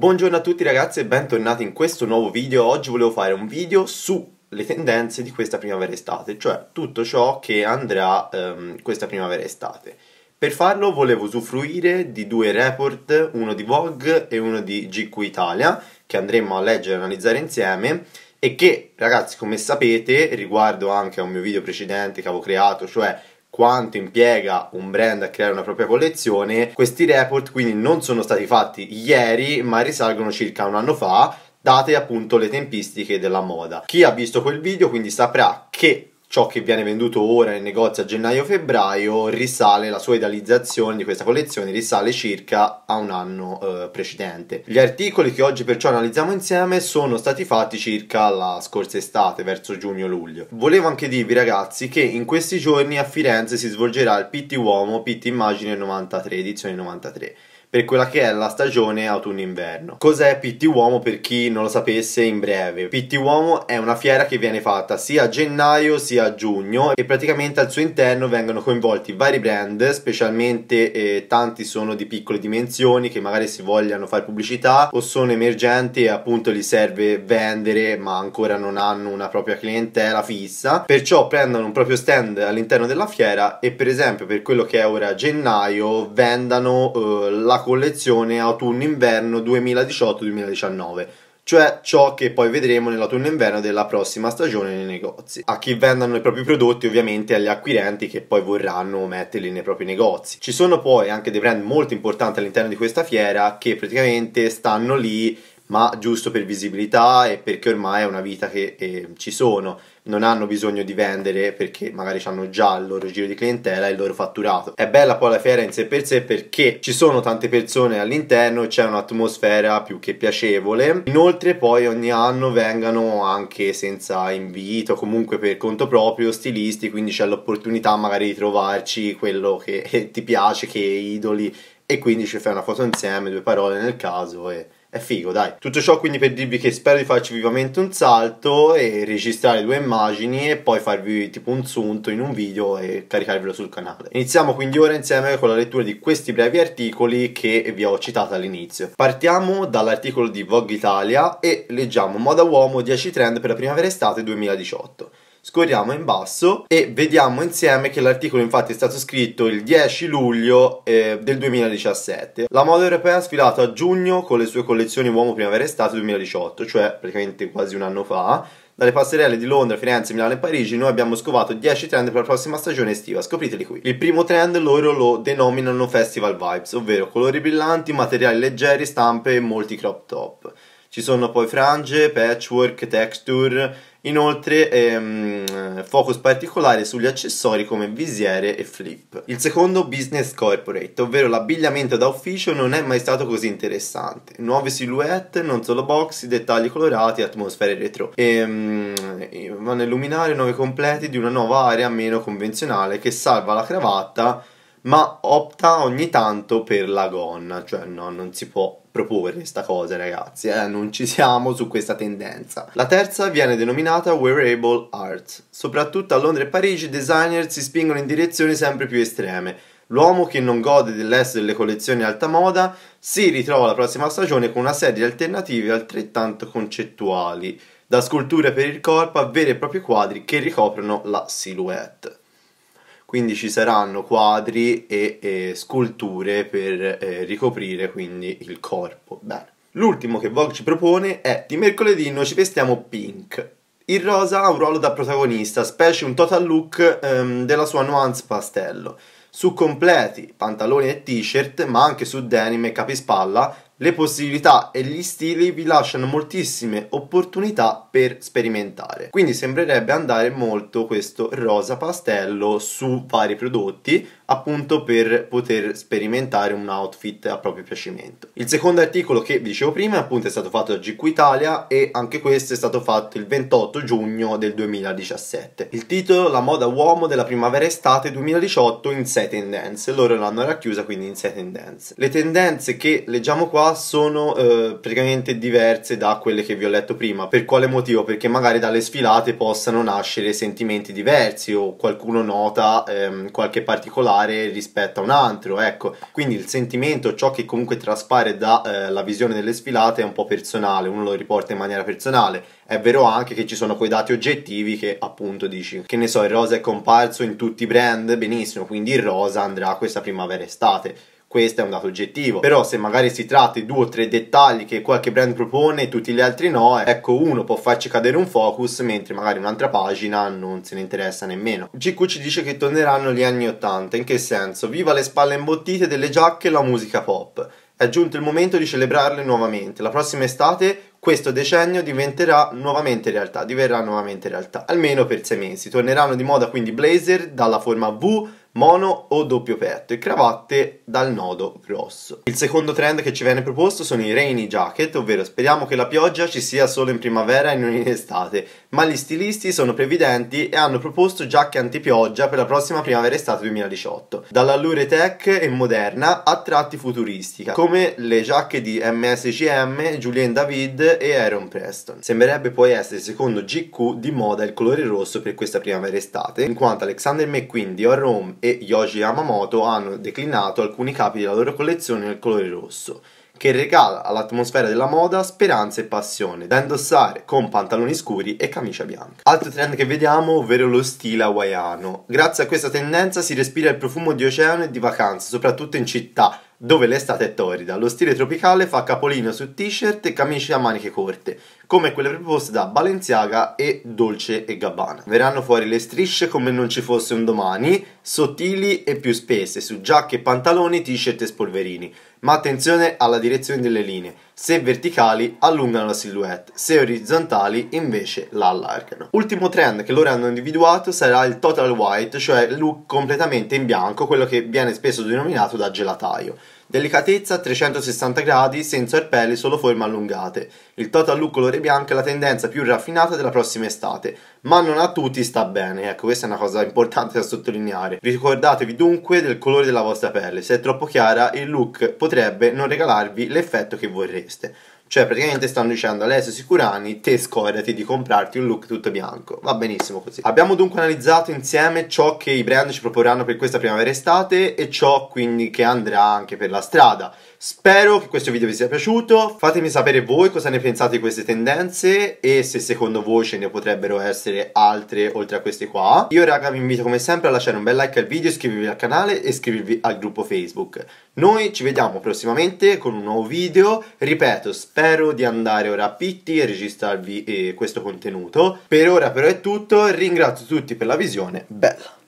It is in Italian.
Buongiorno a tutti ragazzi e bentornati in questo nuovo video. Oggi volevo fare un video sulle tendenze di questa primavera-estate, cioè tutto ciò che andrà ehm, questa primavera-estate. Per farlo volevo usufruire di due report, uno di Vogue e uno di GQ Italia, che andremo a leggere e analizzare insieme e che, ragazzi, come sapete, riguardo anche a un mio video precedente che avevo creato, cioè quanto impiega un brand a creare una propria collezione. Questi report quindi non sono stati fatti ieri, ma risalgono circa un anno fa, date appunto le tempistiche della moda. Chi ha visto quel video quindi saprà che ciò che viene venduto ora in negozio a gennaio-febbraio risale, la sua idealizzazione di questa collezione risale circa a un anno eh, precedente. Gli articoli che oggi perciò analizziamo insieme sono stati fatti circa la scorsa estate, verso giugno-luglio. Volevo anche dirvi ragazzi che in questi giorni a Firenze si svolgerà il PT Uomo PT Immagine 93, edizione 93 per quella che è la stagione autunno-inverno. Cos'è Pitti Uomo per chi non lo sapesse in breve? Pitti Uomo è una fiera che viene fatta sia a gennaio sia a giugno e praticamente al suo interno vengono coinvolti vari brand, specialmente eh, tanti sono di piccole dimensioni che magari si vogliano fare pubblicità o sono emergenti e appunto gli serve vendere ma ancora non hanno una propria clientela fissa, perciò prendono un proprio stand all'interno della fiera e per esempio per quello che è ora gennaio vendano eh, la collezione autunno-inverno 2018-2019 cioè ciò che poi vedremo nell'autunno-inverno della prossima stagione nei negozi. A chi vendano i propri prodotti, ovviamente agli acquirenti che poi vorranno metterli nei propri negozi. Ci sono poi anche dei brand molto importanti all'interno di questa fiera che praticamente stanno lì ma giusto per visibilità e perché ormai è una vita che eh, ci sono non hanno bisogno di vendere perché magari hanno già il loro giro di clientela e il loro fatturato. È bella poi la fiera in sé per sé perché ci sono tante persone all'interno, c'è un'atmosfera più che piacevole. Inoltre poi ogni anno vengano anche senza invito, comunque per conto proprio, stilisti, quindi c'è l'opportunità magari di trovarci quello che ti piace, che idoli e quindi ci fai una foto insieme, due parole nel caso e è figo dai tutto ciò quindi per dirvi che spero di farci vivamente un salto e registrare due immagini e poi farvi tipo un sunto in un video e caricarvelo sul canale iniziamo quindi ora insieme con la lettura di questi brevi articoli che vi ho citato all'inizio partiamo dall'articolo di Vogue Italia e leggiamo Moda Uomo 10 trend per la primavera estate 2018 scorriamo in basso e vediamo insieme che l'articolo infatti è stato scritto il 10 luglio eh, del 2017. La moda europea ha sfilato a giugno con le sue collezioni uomo primavera estate 2018, cioè praticamente quasi un anno fa. Dalle passerelle di Londra, Firenze, Milano e Parigi noi abbiamo scovato 10 trend per la prossima stagione estiva, scopriteli qui. Il primo trend loro lo denominano Festival Vibes, ovvero colori brillanti, materiali leggeri, stampe e molti crop top. Ci sono poi frange, patchwork, texture, Inoltre ehm, focus particolare sugli accessori come visiere e flip. Il secondo business corporate, ovvero l'abbigliamento da ufficio non è mai stato così interessante. Nuove silhouette, non solo box, dettagli colorati, atmosfere retro. Ehm, eh, vanno a illuminare nuovi completi di una nuova area meno convenzionale che salva la cravatta ma opta ogni tanto per la gonna, cioè no, non si può proporre questa cosa ragazzi, eh? non ci siamo su questa tendenza. La terza viene denominata wearable art, soprattutto a Londra e Parigi i designer si spingono in direzioni sempre più estreme, L'uomo che non gode dell'estero delle collezioni alta moda si ritrova la prossima stagione con una serie di alternative altrettanto concettuali, da sculture per il corpo a veri e propri quadri che ricoprono la silhouette quindi ci saranno quadri e, e sculture per eh, ricoprire quindi il corpo. Bene. L'ultimo che Vogue ci propone è di mercoledì noi ci vestiamo pink. Il rosa ha un ruolo da protagonista, specie un total look ehm, della sua nuance pastello. Su completi, pantaloni e t-shirt, ma anche su denim e capispalla, le possibilità e gli stili vi lasciano moltissime opportunità per sperimentare. Quindi sembrerebbe andare molto questo rosa pastello su vari prodotti, appunto per poter sperimentare un outfit a proprio piacimento. Il secondo articolo che vi dicevo prima appunto è stato fatto da GQ Italia e anche questo è stato fatto il 28 giugno del 2017. Il titolo La moda uomo della primavera-estate 2018 in 6 tendenze, loro l'hanno racchiusa quindi in 6 tendenze. Le tendenze che leggiamo qua sono eh, praticamente diverse da quelle che vi ho letto prima, per quale motivo? Perché magari dalle sfilate possano nascere sentimenti diversi o qualcuno nota ehm, qualche particolare fare rispetto a un altro, ecco. Quindi il sentimento, ciò che comunque traspare dalla eh, visione delle sfilate è un po' personale, uno lo riporta in maniera personale. È vero anche che ci sono quei dati oggettivi che appunto dici, che ne so, il rosa è comparso in tutti i brand, benissimo, quindi il rosa andrà questa primavera-estate questo è un dato oggettivo. Però se magari si tratta di due o tre dettagli che qualche brand propone e tutti gli altri no, eh, ecco uno può farci cadere un focus mentre magari un'altra pagina non se ne interessa nemmeno. GQ ci dice che torneranno gli anni 80, in che senso? Viva le spalle imbottite delle giacche e la musica pop. È giunto il momento di celebrarle nuovamente. La prossima estate questo decennio diventerà nuovamente realtà, diverrà nuovamente realtà, almeno per sei mesi. Torneranno di moda quindi blazer dalla forma V mono o doppio petto e cravatte dal nodo grosso. Il secondo trend che ci viene proposto sono i rainy jacket, ovvero speriamo che la pioggia ci sia solo in primavera e non in estate, ma gli stilisti sono previdenti e hanno proposto giacche antipioggia per la prossima primavera-estate 2018, dall'allure tech e moderna a tratti futuristica, come le giacche di MSGM, Julien David e Aaron Preston. Sembrerebbe poi essere, secondo GQ, di moda il colore rosso per questa primavera-estate, in quanto Alexander McQueen, Dior Rome e Yoji Yamamoto hanno declinato alcuni capi della loro collezione nel colore rosso, che regala all'atmosfera della moda speranza e passione, da indossare con pantaloni scuri e camicia bianca. Altro trend che vediamo, ovvero lo stile hawaiano. Grazie a questa tendenza si respira il profumo di oceano e di vacanze, soprattutto in città, dove l'estate è torrida. Lo stile tropicale fa capolino su t-shirt e camicie a maniche corte, come quelle proposte da Balenciaga e Dolce e Gabbana. Verranno fuori le strisce come non ci fosse un domani, sottili e più spesse su giacche e pantaloni, t-shirt e spolverini. Ma attenzione alla direzione delle linee, se verticali allungano la silhouette, se orizzontali invece la allargano. Ultimo trend che loro hanno individuato sarà il total white, cioè look completamente in bianco, quello che viene spesso denominato da gelataio. Delicatezza 360 gradi, sensor pelle solo forme allungate. Il total look colore bianco è la tendenza più raffinata della prossima estate, ma non a tutti sta bene, ecco questa è una cosa importante da sottolineare. Ricordatevi dunque del colore della vostra pelle, se è troppo chiara il look potrebbe non regalarvi l'effetto che vorreste. Cioè, praticamente stanno dicendo Alessio Sicurani, te scordati di comprarti un look tutto bianco. Va benissimo così. Abbiamo dunque analizzato insieme ciò che i brand ci proporranno per questa primavera-estate e ciò quindi che andrà anche per la strada. Spero che questo video vi sia piaciuto, fatemi sapere voi cosa ne pensate di queste tendenze e se secondo voi ce ne potrebbero essere altre oltre a queste qua. Io raga vi invito come sempre a lasciare un bel like al video, iscrivervi al canale e iscrivervi al gruppo Facebook. Noi ci vediamo prossimamente con un nuovo video, ripeto spero di andare ora a Pitti e registrarvi eh, questo contenuto. Per ora però è tutto, ringrazio tutti per la visione, bella!